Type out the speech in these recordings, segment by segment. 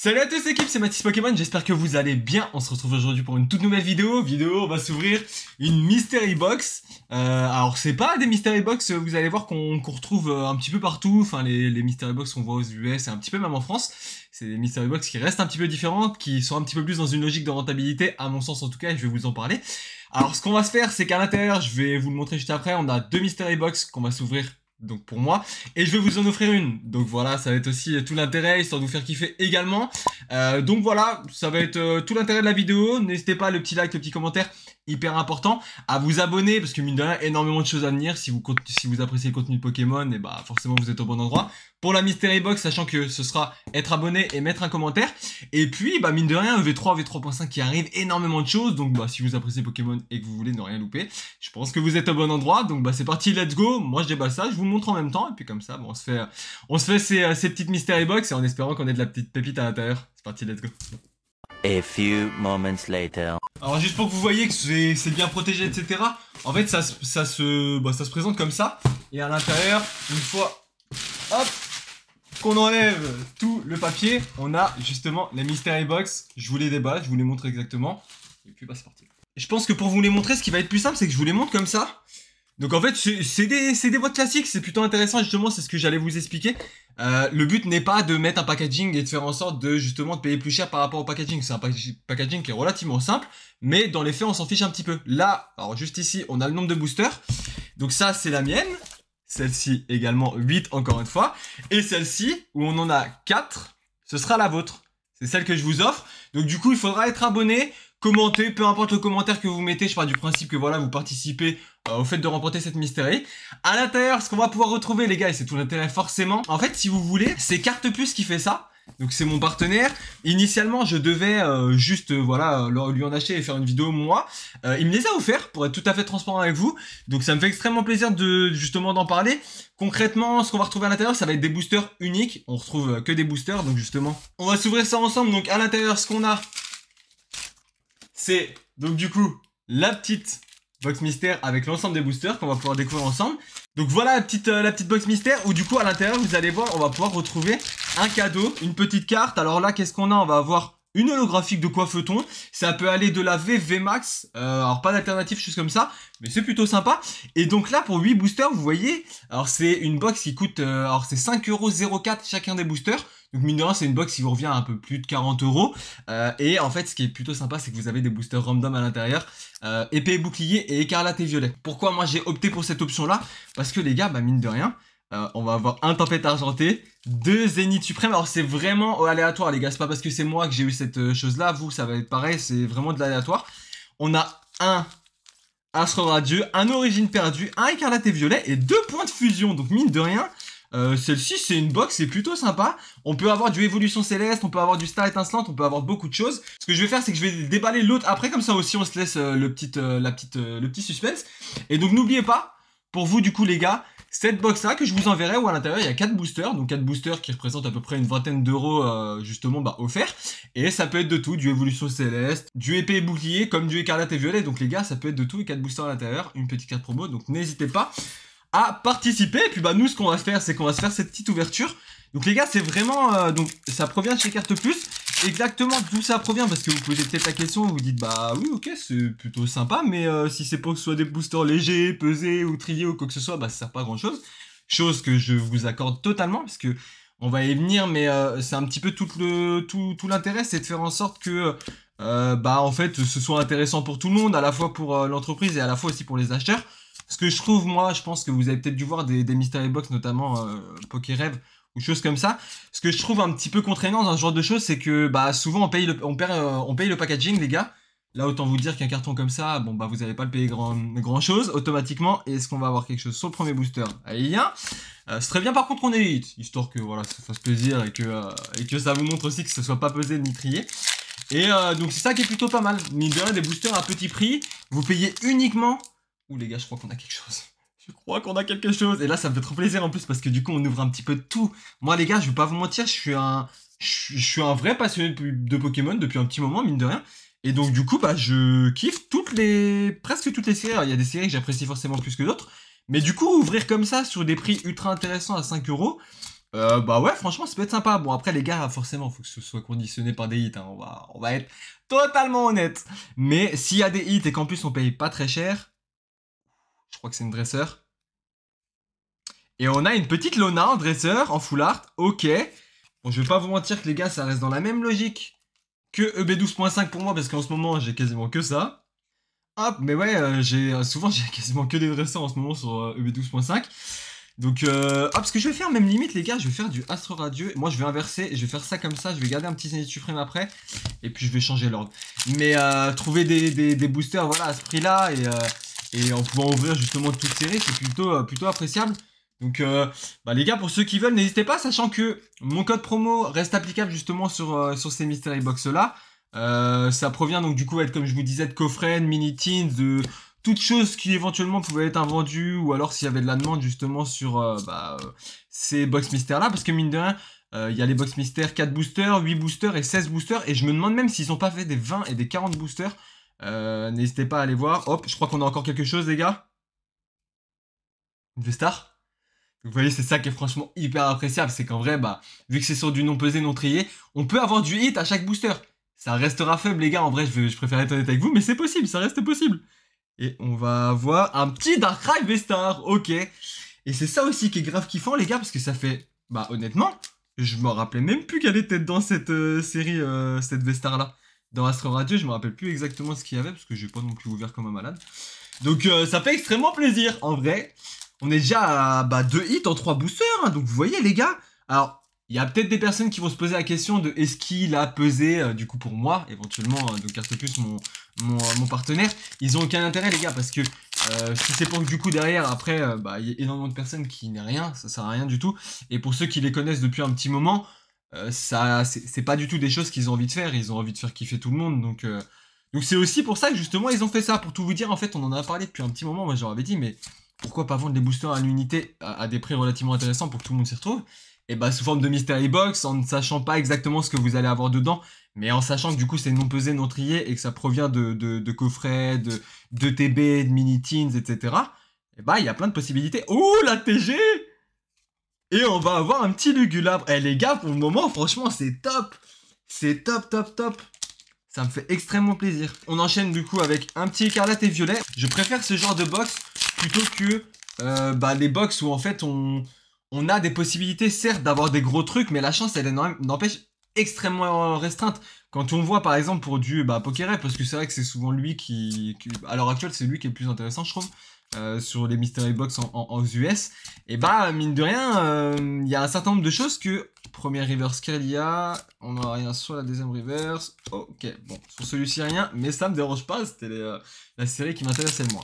Salut à tous l'équipe, c'est Mathis Pokémon, j'espère que vous allez bien. On se retrouve aujourd'hui pour une toute nouvelle vidéo. Vidéo, on va s'ouvrir une Mystery Box. Euh, alors, c'est pas des Mystery Box, euh, vous allez voir qu'on retrouve euh, un petit peu partout. Enfin, les, les Mystery Box qu'on voit aux US et un petit peu même en France. C'est des Mystery Box qui restent un petit peu différentes, qui sont un petit peu plus dans une logique de rentabilité, à mon sens en tout cas, je vais vous en parler. Alors, ce qu'on va se faire, c'est qu'à l'intérieur, je vais vous le montrer juste après, on a deux Mystery Box qu'on va s'ouvrir donc pour moi. Et je vais vous en offrir une. Donc voilà, ça va être aussi euh, tout l'intérêt, histoire de vous faire kiffer également. Euh, donc voilà, ça va être euh, tout l'intérêt de la vidéo. N'hésitez pas, le petit like, le petit commentaire, hyper important. À vous abonner, parce que mine de rien, énormément de choses à venir. Si vous, si vous appréciez le contenu de Pokémon, et eh bah forcément vous êtes au bon endroit. Pour la Mystery Box, sachant que ce sera être abonné et mettre un commentaire. Et puis, bah mine de rien, V3, e V3.5 e qui arrive, énormément de choses. Donc bah si vous appréciez Pokémon et que vous voulez ne rien louper, je pense que vous êtes au bon endroit. Donc bah c'est parti, let's go. Moi je déballe ça, je vous montre en même temps. Et puis comme ça, on se fait, on se fait ces, euh, ces petites Mystery Box et en espérant qu'on ait de la petite pépite à l'intérieur. C'est parti, let's go few moments later. Alors juste pour que vous voyez que c'est bien protégé, etc. En fait, ça, se, bah, ça se présente comme ça. Et à l'intérieur, une fois, qu'on enlève tout le papier, on a justement la Mystery Box. Je vous les déballe, je vous les montre exactement. Et puis, bah, c'est parti. Je pense que pour vous les montrer, ce qui va être plus simple, c'est que je vous les montre comme ça. Donc en fait, c'est des, des boîtes classiques, c'est plutôt intéressant, justement, c'est ce que j'allais vous expliquer. Euh, le but n'est pas de mettre un packaging et de faire en sorte de justement de payer plus cher par rapport au packaging. C'est un packaging qui est relativement simple, mais dans les faits, on s'en fiche un petit peu. Là, alors juste ici, on a le nombre de boosters. Donc ça, c'est la mienne. Celle-ci également 8 encore une fois. Et celle-ci, où on en a 4, ce sera la vôtre. C'est celle que je vous offre. Donc du coup, il faudra être abonné commentez, peu importe le commentaire que vous mettez, je pars du principe que voilà, vous participez euh, au fait de remporter cette mystérie. À l'intérieur, ce qu'on va pouvoir retrouver les gars, c'est tout l'intérêt forcément, en fait si vous voulez, c'est Carte Plus qui fait ça, donc c'est mon partenaire. Initialement, je devais euh, juste euh, voilà lui en acheter et faire une vidéo moi. il me les a offerts pour être tout à fait transparent avec vous. Donc ça me fait extrêmement plaisir de justement d'en parler. Concrètement, ce qu'on va retrouver à l'intérieur, ça va être des boosters uniques. On retrouve que des boosters, donc justement, on va s'ouvrir ça ensemble. Donc à l'intérieur, ce qu'on a, c'est donc du coup la petite box mystère avec l'ensemble des boosters qu'on va pouvoir découvrir ensemble. Donc voilà la petite, euh, la petite box mystère où du coup à l'intérieur vous allez voir on va pouvoir retrouver un cadeau, une petite carte. Alors là qu'est-ce qu'on a On va avoir une holographique de Coiffeton, Ça peut aller de la VV Max, euh, alors pas d'alternative, juste comme ça, mais c'est plutôt sympa. Et donc là pour 8 boosters vous voyez, alors c'est une box qui coûte, euh, alors c'est 5,04€ chacun des boosters. Donc mine de rien, c'est une box qui vous revient à un peu plus de 40 euros. Euh, et en fait, ce qui est plutôt sympa, c'est que vous avez des boosters random à l'intérieur. Euh, épée bouclier et écarlate et violet. Pourquoi moi j'ai opté pour cette option là Parce que les gars, bah mine de rien, euh, on va avoir un tempête argenté, deux zénith suprême. Alors c'est vraiment aléatoire les gars, c'est pas parce que c'est moi que j'ai eu cette chose là, vous ça va être pareil, c'est vraiment de l'aléatoire. On a un astre radieux, un origine perdu, un écarlate et violet et deux points de fusion. Donc mine de rien, euh, celle-ci, c'est une box, c'est plutôt sympa. On peut avoir du évolution céleste, on peut avoir du star étincelant, on peut avoir beaucoup de choses. Ce que je vais faire, c'est que je vais déballer l'autre après, comme ça aussi on se laisse euh, le, petit, euh, la petite, le petit suspense. Et donc n'oubliez pas, pour vous du coup les gars, cette box là que je vous enverrai où à l'intérieur il y a 4 boosters, donc 4 boosters qui représentent à peu près une vingtaine d'euros justement bah, offerts. Et ça peut être de tout, du évolution céleste, du épée et bouclier comme du écarlate et violet. Donc les gars ça peut être de tout et 4 boosters à l'intérieur, une petite carte promo, donc n'hésitez pas à participer. Et puis bah nous ce qu'on va faire c'est qu'on va se faire cette petite ouverture. Donc les gars c'est vraiment euh, donc ça provient chez Carte Plus. Exactement d'où ça provient parce que vous posez peut-être la question vous dites bah oui ok c'est plutôt sympa mais euh, si c'est pour que ce soit des boosters légers, pesés ou triés ou quoi que ce soit bah ça sert pas à grand chose. Chose que je vous accorde totalement parce que on va y venir mais euh, c'est un petit peu tout le tout, tout l'intérêt c'est de faire en sorte que bah en fait ce soit intéressant pour tout le monde à la fois pour l'entreprise et à la fois aussi pour les acheteurs. Ce que je trouve, moi, je pense que vous avez peut-être dû voir des, des Mystery Box, notamment euh, Poké Rêve ou choses comme ça. Ce que je trouve un petit peu contraignant dans ce genre de choses, c'est que bah, souvent on paye, le, on, perd, euh, on paye le packaging, les gars. Là, autant vous dire qu'un carton comme ça, bon, bah, vous n'allez pas le payer grand, grand chose automatiquement. Est-ce qu'on va avoir quelque chose sur le premier booster Allez, a euh, C'est très bien, par contre, on 8 histoire que voilà, ça fasse plaisir et que, euh, et que ça vous montre aussi que ce soit pas pesé ni trié. Et euh, donc, c'est ça qui est plutôt pas mal. Mine de rien, des boosters à petit prix, vous payez uniquement Ouh les gars, je crois qu'on a quelque chose. Je crois qu'on a quelque chose. Et là, ça me fait trop plaisir en plus parce que du coup, on ouvre un petit peu tout. Moi, les gars, je vais pas vous mentir, je suis un, je, suis un vrai passionné de Pokémon depuis un petit moment, mine de rien. Et donc, du coup, bah, je kiffe toutes les, presque toutes les séries. il y a des séries que j'apprécie forcément plus que d'autres. Mais du coup, ouvrir comme ça sur des prix ultra intéressants à 5 euros, euh, bah ouais, franchement, ça peut être sympa. Bon, après, les gars, forcément, faut que ce soit conditionné par des hits. Hein. On, va, on va être totalement honnête. Mais s'il y a des hits et qu'en plus on paye pas très cher, je crois que c'est une dresseur. Et on a une petite Lona dresseur, en full art. Ok. Bon, je vais pas vous mentir que les gars, ça reste dans la même logique que EB12.5 pour moi, parce qu'en ce moment, j'ai quasiment que ça. Hop, mais ouais, euh, j'ai euh, souvent, j'ai quasiment que des dresseurs en ce moment sur EB12.5. Euh, e Donc, euh, hop, ce que je vais faire, même limite, les gars, je vais faire du Astro Radieux. Moi, je vais inverser, je vais faire ça comme ça, je vais garder un petit Zenith Supreme après, et puis je vais changer l'ordre. Mais trouver des, des, des, boosters, voilà, à ce prix-là, et, et en pouvant ouvrir justement toutes série, c'est plutôt, euh, plutôt appréciable. Donc euh, bah les gars, pour ceux qui veulent, n'hésitez pas, sachant que mon code promo reste applicable justement sur, euh, sur ces mystery box là. Euh, ça provient donc du coup, être, comme je vous disais, de coffrets, de mini teens de toutes choses qui éventuellement pouvaient être invendues, ou alors s'il y avait de la demande justement sur bah, ces box mystères là, parce que mine de rien, il y a les box mystères 4 boosters, 8 boosters et 16 boosters, et je me demande même s'ils n'ont pas fait des 20 et des 40 boosters. Euh, n'hésitez pas à aller voir. Hop, je crois qu'on a encore quelque chose, les gars. Une V-Star vous voyez, c'est ça qui est franchement hyper appréciable. C'est qu'en vrai, bah, vu que c'est sur du non pesé, non trié, on peut avoir du hit à chaque booster. Ça restera faible, les gars. En vrai, je, préfère être honnête avec vous, mais c'est possible, ça reste possible. Et on va avoir un petit Darkrai V-Star. Ok. Et c'est ça aussi qui est grave kiffant, les gars, parce que ça fait. Bah, honnêtement, je me rappelais même plus qu'elle était dans cette euh, série, euh, cette V-Star là dans Astro Radio, je me rappelle plus exactement ce qu'il y avait parce que j'ai pas non plus ouvert comme un malade. Donc euh, ça fait extrêmement plaisir en vrai. On est déjà à bah, deux hits en trois boosters, hein, donc vous voyez les gars. Alors il y a peut-être des personnes qui vont se poser la question de est-ce qu'il a pesé euh, du coup pour moi éventuellement de euh, donc mon, mon, partenaire. Ils ont aucun intérêt les gars parce que si c'est pour que du coup derrière après bah, il y a énormément de personnes qui n'aient rien, ça sert à rien du tout. Et pour ceux qui les connaissent depuis un petit moment, euh, ça, c'est pas du tout des choses qu'ils ont envie de faire. Ils ont envie de faire kiffer tout le monde. Donc, euh, donc c'est aussi pour ça que justement ils ont fait ça. Pour tout vous dire, en fait, on en a parlé depuis un petit moment. Moi, j'en avais dit, mais pourquoi pas vendre des boosters à l'unité à, des prix relativement intéressants pour que tout le monde s'y retrouve Et eh bah, ben, sous forme de mystery box, en ne sachant pas exactement ce que vous allez avoir dedans, mais en sachant que du coup c'est non pesé, non trié et que ça provient de, de, coffrets, de, de TB, de mini teens, etc. Et bah, il y a plein de possibilités. Oh la TG et on va avoir un petit Lugulabre. Eh les gars, pour le moment, franchement, c'est top. C'est top, top, top. Ça me fait extrêmement plaisir. On enchaîne du coup avec un petit écarlate et violet. Je préfère ce genre de box plutôt que euh, bah, les box où en fait on, on a des possibilités certes d'avoir des gros trucs, mais la chance elle est n'empêche extrêmement restreinte. Quand on voit par exemple pour du bah, Ray parce que c'est vrai que c'est souvent lui qui, qui à l'heure actuelle c'est lui qui est le plus intéressant je trouve. Euh, sur les mystery box en, US, et bah mine de rien, euh, il y a un certain nombre de choses que première reverse a... on a rien sur la deuxième reverse, ok, bon, sur celui-ci rien, mais ça me dérange pas, c'était euh, la série qui m'intéressait le moins.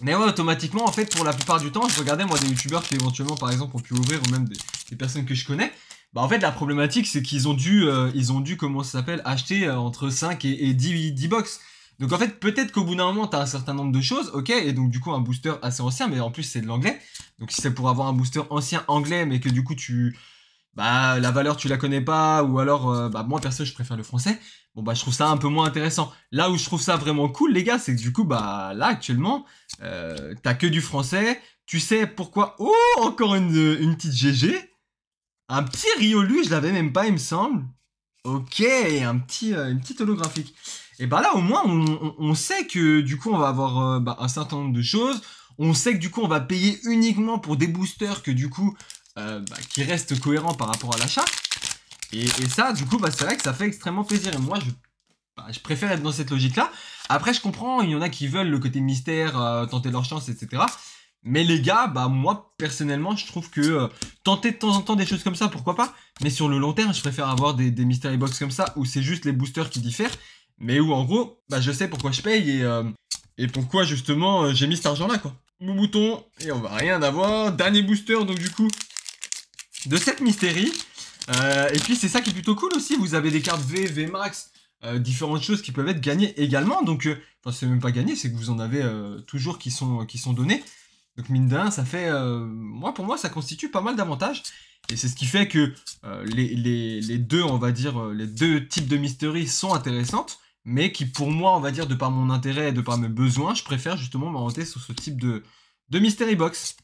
Mais ouais, automatiquement, en fait, pour la plupart du temps, je regardais moi des youtubeurs qui éventuellement, par exemple, ont pu ouvrir, ou même des, personnes que je connais, bah en fait la problématique c'est qu'ils ont dû ils ont dû comment ça s'appelle acheter entre 5 et, 10, 10 box donc en fait, peut-être qu'au bout d'un moment, tu as un certain nombre de choses, ok, et donc du coup un booster assez ancien, mais en plus c'est de l'anglais. Donc si c'est pour avoir un booster ancien anglais, mais que du coup tu... Bah la valeur tu la connais pas, ou alors euh, bah moi perso je préfère le français, bon bah je trouve ça un peu moins intéressant. Là où je trouve ça vraiment cool les gars, c'est que du coup bah là actuellement, euh, t'as que du français, tu sais pourquoi... Oh encore une, petite GG Un petit Riolu, je l'avais même pas il me semble. Ok, un petit, euh, une petite holographique. Et bah là, au moins, on, sait que du coup, on va avoir euh, bah, un certain nombre de choses. On sait que du coup, on va payer uniquement pour des boosters que du coup, euh, bah, qui restent cohérents par rapport à l'achat. Et, et, ça, du coup, bah, c'est vrai que ça fait extrêmement plaisir. Et moi, je, bah, je préfère être dans cette logique-là. Après, je comprends, il y en a qui veulent le côté mystère, euh, tenter leur chance, etc. Mais les gars, bah moi personnellement, je trouve que tenter de temps en temps des choses comme ça, pourquoi pas. Mais sur le long terme, je préfère avoir des, des mystery box comme ça où c'est juste les boosters qui diffèrent mais où en gros, bah, je sais pourquoi je paye et, euh, pourquoi justement euh, j'ai mis cet argent là quoi. Mon bouton, et on va rien avoir. Dernier booster donc du coup de cette mystérie. Euh, et puis c'est ça qui est plutôt cool aussi, vous avez des cartes V, V Max, différentes choses qui peuvent être gagnées également. Donc, enfin, c'est même pas gagné, c'est que vous en avez toujours qui sont, qui sont données. Donc, mine d'un, ça fait. moi, pour moi, ça constitue pas mal d'avantages. Et c'est ce qui fait que euh, les, les, deux, on va dire, euh, les deux types de mysteries sont intéressantes, mais qui pour moi, on va dire, de par mon intérêt et de par mes besoins, je préfère justement m'orienter sur ce type de, de mystery box.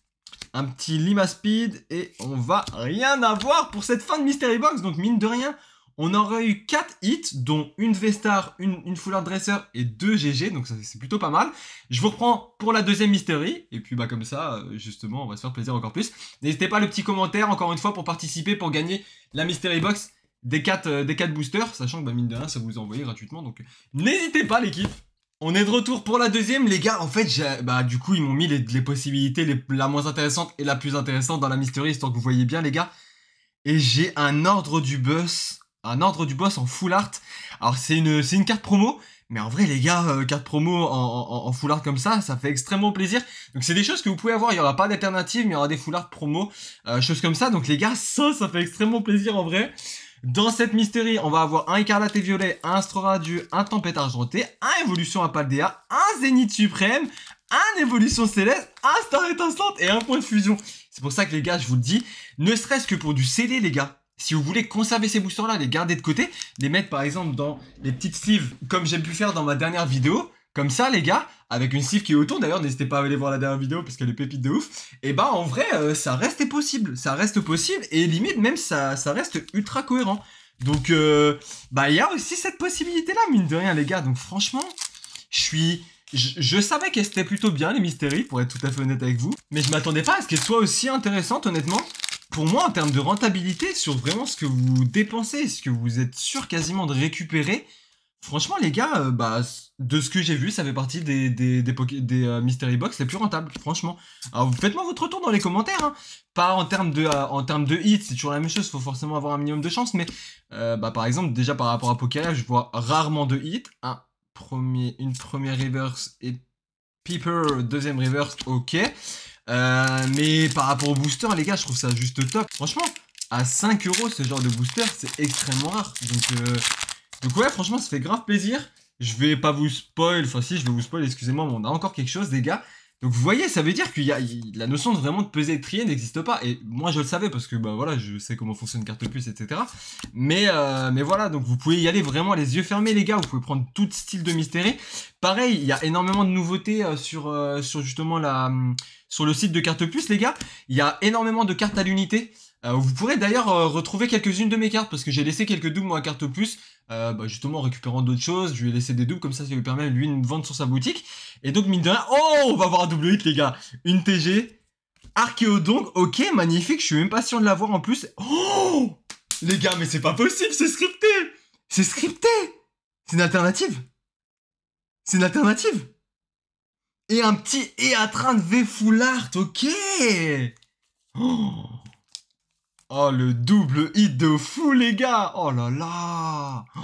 Un petit Lima Speed et on va rien avoir pour cette fin de mystery box, donc mine de rien, on aurait eu 4 hits, dont une Vestar, star une, Foulard dresseur Dresser et 2 GG, donc c'est plutôt pas mal. Je vous reprends pour la deuxième mystery, et puis bah comme ça, euh, justement, on va se faire plaisir encore plus. N'hésitez pas le petit commentaire, encore une fois, pour participer, pour gagner la mystery box des 4, euh, des quatre boosters, sachant que bah, mine de rien, ça vous envoyé gratuitement, donc n'hésitez pas l'équipe on est de retour pour la deuxième, les gars. En fait, bah, du coup, ils m'ont mis les, possibilités les, la moins intéressante et la plus intéressante dans la mystery, histoire que vous voyez bien, les gars. Et j'ai un ordre du bus un ordre du boss en full art. Alors c'est une, c'est une carte promo, mais en vrai les gars, euh, carte promo en, en, full art comme ça, ça fait extrêmement plaisir. Donc c'est des choses que vous pouvez avoir, il n'y aura pas d'alternative, mais il y aura des full art promo, euh, choses comme ça. Donc les gars, ça, ça fait extrêmement plaisir en vrai. Dans cette mystery, on va avoir un écarlate et violet, un Radio un Tempête argenté, un Évolution à Paldea, un Zénith suprême, un Évolution céleste, un Star instant et un point de fusion. C'est pour ça que les gars, je vous le dis, ne serait-ce que pour du CD les gars, si vous voulez conserver ces boosters-là, les garder de côté, les mettre par exemple dans les petites sleeves, comme j'ai pu faire dans ma dernière vidéo, comme ça les gars, avec une sleeve qui est autour, d'ailleurs n'hésitez pas à aller voir la dernière vidéo parce qu'elle est pépite de ouf, et eh bah ben, en vrai, euh, ça reste possible, ça reste possible, et limite même ça, reste ultra cohérent. Donc, euh, bah il y a aussi cette possibilité-là, mine de rien les gars, donc franchement, je suis... Je, savais qu'elles étaient plutôt bien, les mystéries, pour être tout à fait honnête avec vous. Mais je m'attendais pas à ce qu'elles soient aussi intéressantes, honnêtement pour moi, en termes de rentabilité, sur vraiment ce que vous dépensez, ce que vous êtes sûr quasiment de récupérer, franchement, les gars, euh, bah, de ce que j'ai vu, ça fait partie des, des, des, euh, Mystery Box les plus rentables, franchement. Alors, faites-moi votre retour dans les commentaires. Hein. Pas en termes de, euh, en termes de hits, c'est toujours la même chose, faut forcément avoir un minimum de chance, mais bah, par exemple, déjà par rapport à Pokéla, je vois rarement de hits. Un premier, une première reverse et Peeper, deuxième reverse, ok. Euh, mais par rapport au booster les gars, je trouve ça juste top. Franchement, à 5 euros, ce genre de booster, c'est extrêmement rare. Donc, euh... Donc ouais, franchement, ça fait grave plaisir. Je vais pas vous spoil, enfin si, je vais vous spoil, excusez-moi, mais on a encore quelque chose, les gars. Donc vous voyez, ça veut dire qu'il y a la notion de vraiment de peser et trier n'existe pas. Et moi je le savais parce que bah voilà, je sais comment fonctionne carte puce, etc. Mais euh, mais voilà, donc vous pouvez y aller vraiment les yeux fermés les gars. Vous pouvez prendre tout style de mystérie. Pareil, il y a énormément de nouveautés euh, sur euh, sur justement la hum, sur le site de carte plus les gars. Il y a énormément de cartes à l'unité. Euh, vous pourrez d'ailleurs euh, retrouver quelques-unes de mes cartes parce que j'ai laissé quelques doubles moi à carte plus, euh, bah, justement en récupérant d'autres choses, je lui ai laissé des doubles comme ça ça lui permet lui une vente sur sa boutique. Et donc mine de rien, oh on va voir un double hit les gars, une TG, donc ok magnifique, je suis même pas de l'avoir en plus. Oh les gars mais c'est pas possible, c'est scripté, c'est scripté, c'est une alternative, c'est une alternative. Et un petit et à train de V foulard, ok. Oh Oh, le double hit de fou, les gars Oh là là oh,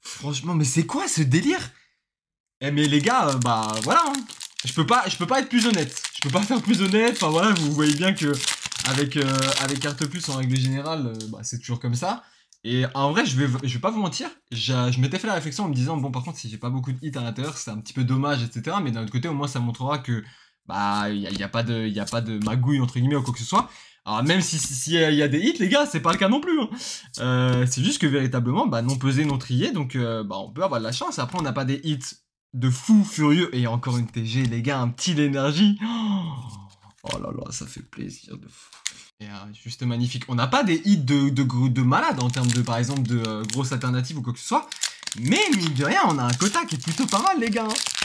Franchement, mais c'est quoi ce délire Eh, mais les gars, euh, bah voilà, hein. je, peux pas, je peux pas être plus honnête. Je peux pas faire plus honnête. Enfin voilà, vous voyez bien que avec, euh, avec carte plus en règle générale, euh, bah, c'est toujours comme ça. Et en vrai, je vais, je vais pas vous mentir, je, je m'étais fait la réflexion en me disant, bon, par contre, si j'ai pas beaucoup de hits à l'intérieur, c'est un petit peu dommage, etc. Mais d'un autre côté, au moins, ça montrera que bah il y a, pas de y a pas de magouille entre guillemets ou quoi que ce soit. Alors même si s'il y a des hits les gars, c'est pas le cas non plus. Hein. Euh, c'est juste que véritablement bah non pesé non trié donc euh, bah on peut avoir de la chance. Après on n'a pas des hits de fou furieux et encore une TG les gars, un petit d'énergie. Oh, oh là là, ça fait plaisir de fou. Euh, juste magnifique. On n'a pas des hits de, de, malade en termes de, par exemple, de grosses alternatives ou quoi que ce soit. Mais mine de rien, on a un quota qui est plutôt pas mal, les gars. Hein.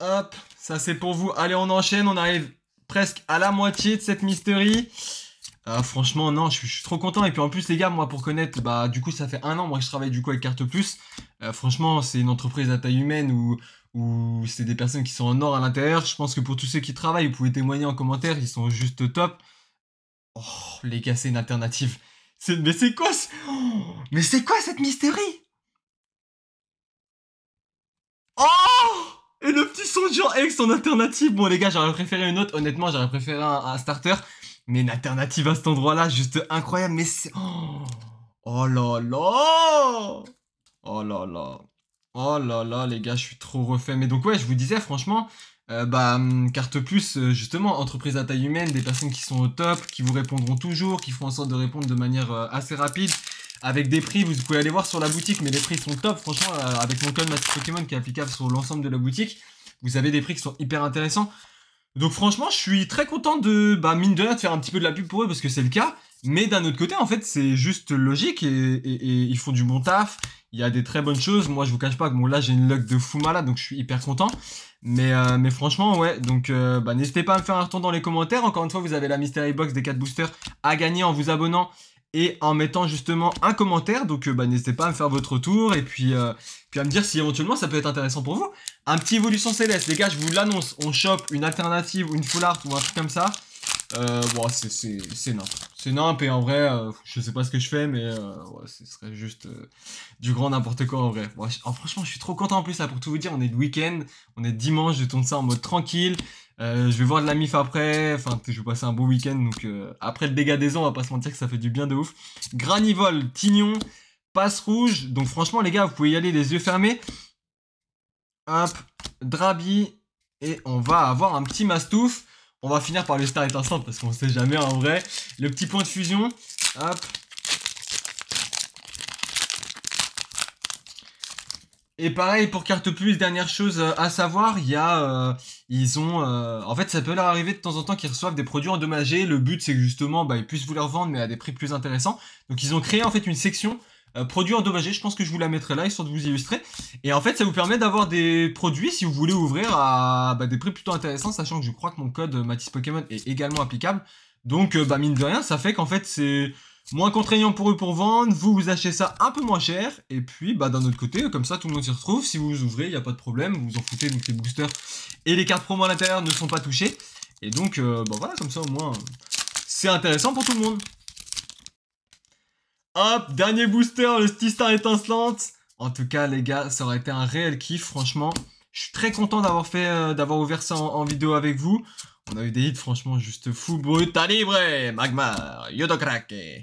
Hop, ça c'est pour vous. Allez, on enchaîne. On arrive presque à la moitié de cette mystery. Ah, franchement, non, je suis, trop content. Et puis en plus, les gars, moi, pour connaître, bah, du coup, ça fait un an, moi, je travaille du coup avec Carte Plus. Euh, franchement, c'est une entreprise à taille humaine où, où c'est des personnes qui sont en or à l'intérieur. Je pense que pour tous ceux qui travaillent, vous pouvez témoigner en commentaire, ils sont juste top. Oh, les gars, c'est une alternative. Mais c'est quoi ce... Mais c'est quoi cette mystery Oh et le petit Soldier avec en alternative. Bon, les gars, j'aurais préféré une autre. Honnêtement, j'aurais préféré un, starter. Mais une alternative à cet endroit-là, juste incroyable. Mais c'est. Oh, oh, là là Oh là là Oh là là, les gars, je suis trop refait. Mais donc, ouais, je vous disais, franchement, euh, bah, hum, carte plus, euh, justement, entreprise à taille humaine, des personnes qui sont au top, qui vous répondront toujours, qui font en sorte de répondre de manière euh, assez rapide, avec des prix, vous pouvez aller voir sur la boutique, mais les prix sont top, franchement, euh, avec mon code Master Pokémon qui est applicable sur l'ensemble de la boutique, vous avez des prix qui sont hyper intéressants. Donc franchement, je suis très content de, bah, mine de faire un petit peu de la pub pour eux, parce que c'est le cas, mais d'un autre côté, en fait, c'est juste logique, et, ils font du bon taf, il y a des très bonnes choses, moi je vous cache pas que bon là j'ai une luck de fou malade, donc je suis hyper content, mais, euh, franchement, ouais, donc euh, bah, n'hésitez pas à me faire un retour dans les commentaires. Encore une fois, vous avez la Mystery Box des 4 boosters à gagner en vous abonnant et en mettant justement un commentaire. Donc euh, bah, n'hésitez pas à me faire votre tour et puis, euh, puis à me dire si éventuellement ça peut être intéressant pour vous. Un petit évolution céleste, les gars, je vous l'annonce, on chope une alternative ou une full art ou un truc comme ça. Euh, c'est n'importe C'est nimp et en vrai, euh, je sais pas ce que je fais, mais euh, ouais, ce serait juste euh, du grand n'importe quoi en vrai. Oh, franchement, je suis trop content en plus, là, pour tout vous dire, on est de week-end, on est dimanche, je tourne ça en mode tranquille. je vais voir de la mif après, enfin, je vais passer un beau week-end, donc après le dégât des ans, on va pas se mentir que ça fait du bien de ouf. Granivol, Tignon, passe rouge, donc franchement, les gars, vous pouvez y aller les yeux fermés. Hop, Drabi, et on va avoir un petit mastouf. On va finir par le star étincelle parce qu'on sait jamais en vrai. Le petit point de fusion. Et pareil pour carte plus, dernière chose euh, à savoir, il y a, euh, ils ont, euh, en fait, ça peut leur arriver de temps en temps qu'ils reçoivent des produits endommagés. Le but, c'est que justement, bah, ils puissent vous les revendre, mais à des prix plus intéressants. Donc, ils ont créé en fait une section euh, produit produits endommagés. Je pense que je vous la mettrai là, histoire de vous illustrer. Et en fait, ça vous permet d'avoir des produits, si vous voulez ouvrir, à bah, des prix plutôt intéressants, sachant que je crois que mon code Matisse Pokémon est également applicable. Donc, euh, bah, mine de rien, ça fait qu'en fait, c'est moins contraignant pour eux pour vendre. Vous, vous achetez ça un peu moins cher. Et puis, bah, d'un autre côté, comme ça, tout le monde s'y retrouve. Si vous, ouvrez, il n'y a pas de problème. Vous vous en foutez, donc les boosters et les cartes promo à l'intérieur ne sont pas touchés. Et donc, euh, bah, voilà, comme ça, au moins, c'est intéressant pour tout le monde. Hop, dernier booster, le Star étincelante. En tout cas, les gars, ça aurait été un réel kiff, franchement. Je suis très content d'avoir fait, euh, d'avoir ouvert ça en, vidéo avec vous. On a eu des hits, franchement, juste fou. Brutalibre libre, magma, yodokrake. Euh,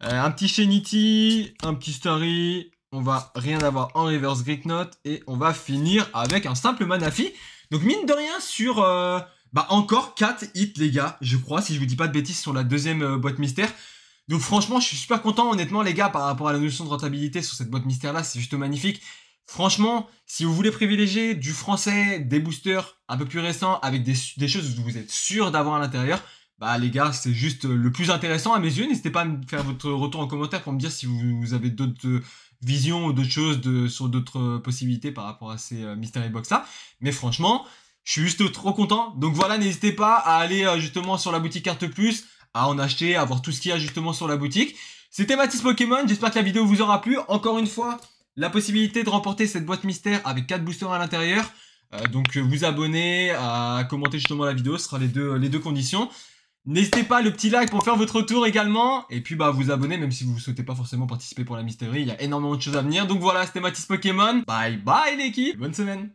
crack, un petit Shenity, un petit Story. On va rien avoir en reverse Greek Note. Et on va finir avec un simple Manafi. Donc, mine de rien, sur... Euh, bah encore 4 hits les gars, je crois, si je vous dis pas de bêtises sur la deuxième boîte mystère. Donc franchement, je suis super content, honnêtement, les gars, par rapport à la notion de rentabilité sur cette boîte mystère là, c'est juste magnifique. Franchement, si vous voulez privilégier du français, des boosters un peu plus récents, avec des, choses que vous êtes sûr d'avoir à l'intérieur, bah les gars, c'est juste euh, le plus intéressant à mes yeux. N'hésitez pas à me faire votre retour en commentaire pour me dire si vous, avez d'autres euh, visions ou d'autres choses de, sur d'autres euh, possibilités par rapport à ces mystery box là. Mais franchement, je suis juste trop content. Donc voilà, n'hésitez pas à aller justement sur la boutique Carte Plus, à en acheter, à voir tout ce qu'il y a justement sur la boutique. C'était Matisse Pokémon, j'espère que la vidéo vous aura plu. Encore une fois, la possibilité de remporter cette boîte mystère avec 4 boosters à l'intérieur. Euh, donc euh, vous abonner, euh, à commenter justement la vidéo, ce sera les deux, les deux conditions. N'hésitez pas le petit like pour faire votre tour également. Et puis bah vous abonner même si vous ne souhaitez pas forcément participer pour la mystérie, il y a énormément de choses à venir. Donc voilà, c'était Matisse Pokémon. Bye bye l'équipe, bonne semaine